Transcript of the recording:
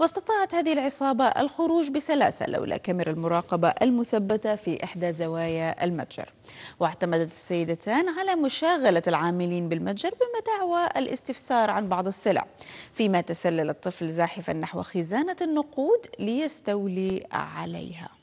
واستطاعت هذه العصابة الخروج بسلاسة لولا كاميرا المراقبة المثبتة في إحدى زوايا المتجر واعتمدت السيدتان على مشاغلة العاملين بالمتجر بما دعوى الاستفسار عن بعض السلع فيما تسلل الطفل زاحفا نحو خزانة النقود ليستولي عليها